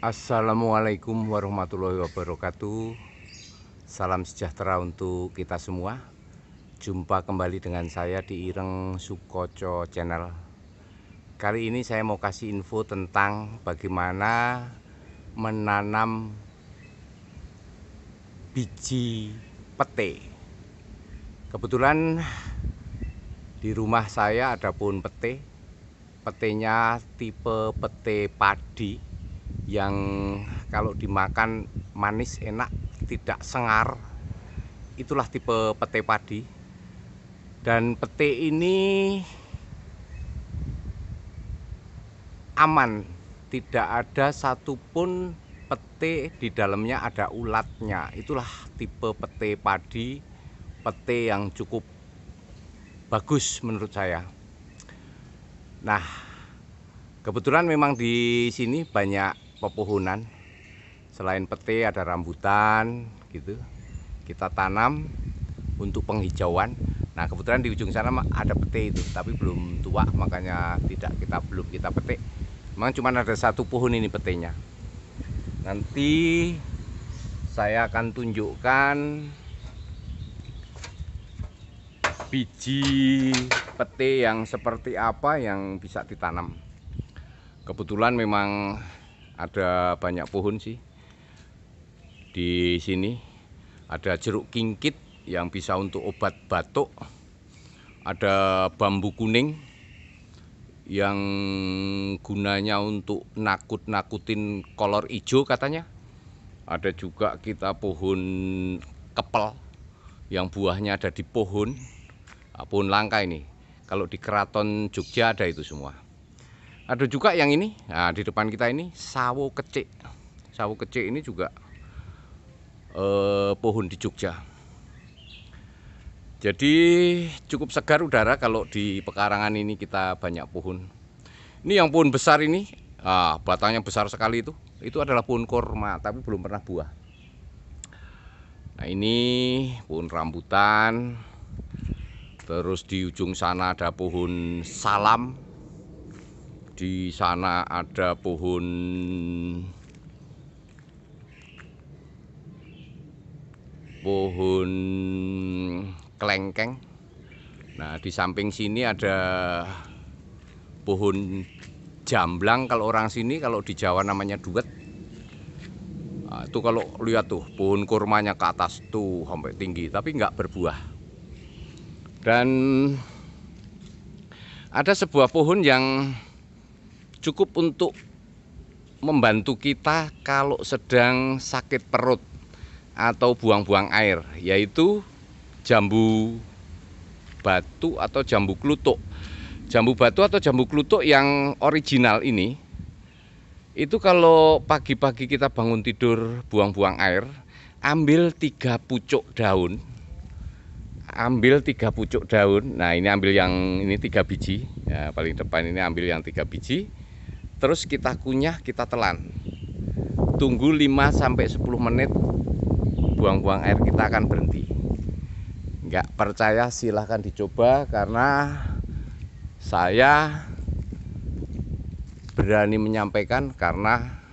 Assalamualaikum warahmatullahi wabarakatuh Salam sejahtera untuk kita semua Jumpa kembali dengan saya di Ireng Sukoco Channel Kali ini saya mau kasih info tentang bagaimana menanam biji pete Kebetulan di rumah saya ada pohon pete Petenya tipe pete padi yang kalau dimakan manis enak tidak sengar itulah tipe pete padi dan pete ini aman tidak ada satupun pete di dalamnya ada ulatnya itulah tipe pete padi pete yang cukup bagus menurut saya nah kebetulan memang di sini banyak pepohonan. Selain pete ada rambutan gitu. Kita tanam untuk penghijauan. Nah, kebetulan di ujung sana ada pete itu, tapi belum tua makanya tidak kita belum kita petik. Memang cuma ada satu pohon ini petenya. Nanti saya akan tunjukkan biji pete yang seperti apa yang bisa ditanam. Kebetulan memang ada banyak pohon sih di sini ada jeruk kingkit yang bisa untuk obat batuk ada bambu kuning yang gunanya untuk nakut-nakutin kolor ijo katanya ada juga kita pohon kepel yang buahnya ada di pohon ah, pohon langka ini kalau di keraton Jogja ada itu semua ada juga yang ini nah di depan kita ini sawo kecil sawo kecil ini juga eh, pohon di Jogja jadi cukup segar udara kalau di pekarangan ini kita banyak pohon ini yang pohon besar ini ah, batangnya besar sekali itu itu adalah pohon korma tapi belum pernah buah nah ini pohon rambutan terus di ujung sana ada pohon salam di sana ada pohon pohon kelengkeng nah di samping sini ada pohon jamblang kalau orang sini kalau di Jawa namanya duet nah, itu kalau lihat tuh pohon kurmanya ke atas tuh sampai tinggi tapi nggak berbuah dan ada sebuah pohon yang cukup untuk membantu kita kalau sedang sakit perut atau buang-buang air, yaitu jambu batu atau jambu klutuk. Jambu batu atau jambu klutuk yang original ini itu kalau pagi-pagi kita bangun tidur buang-buang air, ambil tiga pucuk daun. Ambil tiga pucuk daun. Nah, ini ambil yang ini tiga biji. Ya, paling depan ini ambil yang tiga biji terus kita kunyah kita telan tunggu 5 sampai 10 menit buang-buang air kita akan berhenti nggak percaya silahkan dicoba karena saya berani menyampaikan karena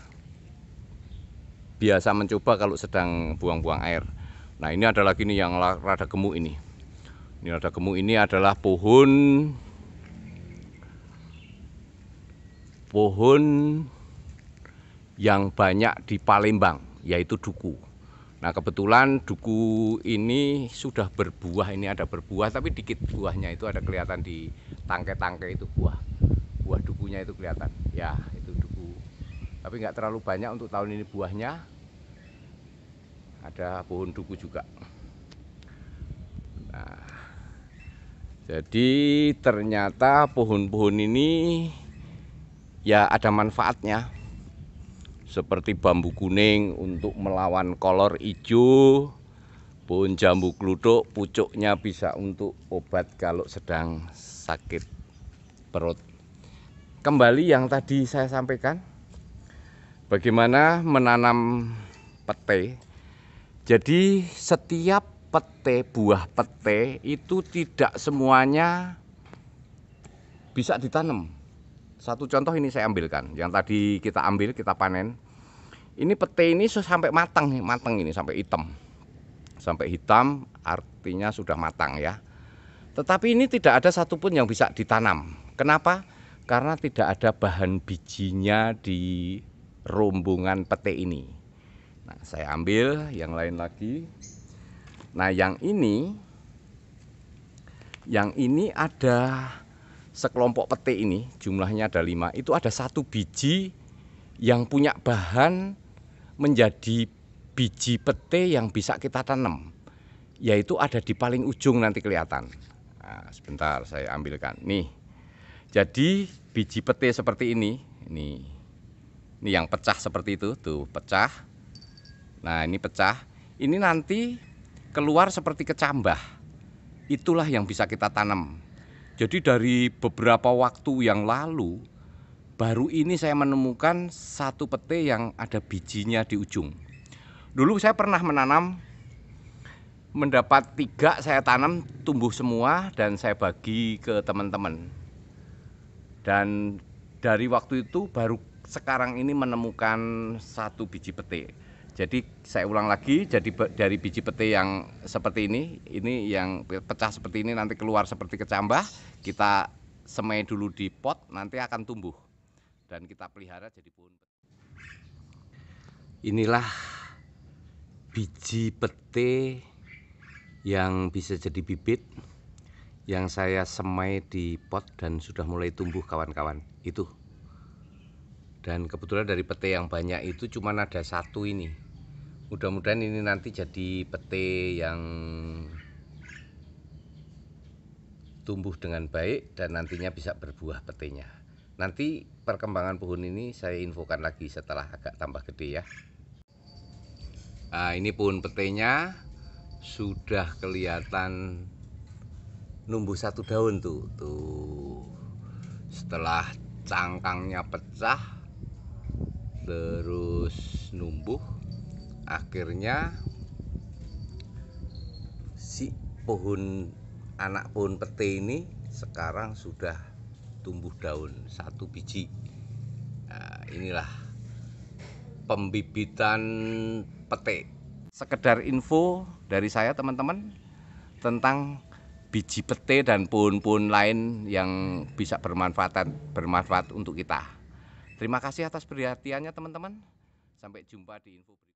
biasa mencoba kalau sedang buang-buang air nah ini ada lagi nih yang rada gemuk ini ini rada gemuk ini adalah pohon pohon yang banyak di Palembang yaitu duku. Nah kebetulan duku ini sudah berbuah, ini ada berbuah tapi dikit buahnya itu ada kelihatan di tangke tangke itu buah. Buah dukunya itu kelihatan, ya itu duku. Tapi nggak terlalu banyak untuk tahun ini buahnya. Ada pohon duku juga. Nah, jadi ternyata pohon-pohon ini ya ada manfaatnya seperti bambu kuning untuk melawan kolor hijau pohon jambu kluduk pucuknya bisa untuk obat kalau sedang sakit perut kembali yang tadi saya sampaikan bagaimana menanam pete jadi setiap pete buah pete itu tidak semuanya bisa ditanam satu contoh ini saya ambilkan, yang tadi kita ambil kita panen. Ini pete ini sampai matang, matang ini sampai hitam. Sampai hitam artinya sudah matang ya. Tetapi ini tidak ada satupun yang bisa ditanam. Kenapa? Karena tidak ada bahan bijinya di rombongan pete ini. Nah, saya ambil yang lain lagi. Nah, yang ini yang ini ada sekelompok pete ini jumlahnya ada lima itu ada satu biji yang punya bahan menjadi biji pete yang bisa kita tanam yaitu ada di paling ujung nanti kelihatan nah, sebentar saya ambilkan nih jadi biji pete seperti ini ini ini yang pecah seperti itu tuh pecah nah ini pecah ini nanti keluar seperti kecambah itulah yang bisa kita tanam jadi dari beberapa waktu yang lalu baru ini saya menemukan satu pete yang ada bijinya di ujung. Dulu saya pernah menanam mendapat tiga saya tanam tumbuh semua dan saya bagi ke teman-teman. Dan dari waktu itu baru sekarang ini menemukan satu biji pete. Jadi saya ulang lagi, jadi dari biji pete yang seperti ini, ini yang pecah seperti ini nanti keluar seperti kecambah, kita semai dulu di pot, nanti akan tumbuh dan kita pelihara jadi pohon. Inilah biji pete yang bisa jadi bibit yang saya semai di pot dan sudah mulai tumbuh kawan-kawan itu dan kebetulan dari pete yang banyak itu cuma ada satu ini mudah-mudahan ini nanti jadi pete yang tumbuh dengan baik dan nantinya bisa berbuah petenya. Nanti perkembangan pohon ini saya infokan lagi setelah agak tambah gede ya. Nah, ini pohon petenya sudah kelihatan numbuh satu daun tuh. Tuh. Setelah cangkangnya pecah terus numbuh akhirnya si pohon anak pohon pete ini sekarang sudah tumbuh daun satu biji nah, inilah pembibitan pete sekedar info dari saya teman-teman tentang biji pete dan pohon-pohon lain yang bisa bermanfaat bermanfaat untuk kita terima kasih atas perhatiannya teman-teman sampai jumpa di info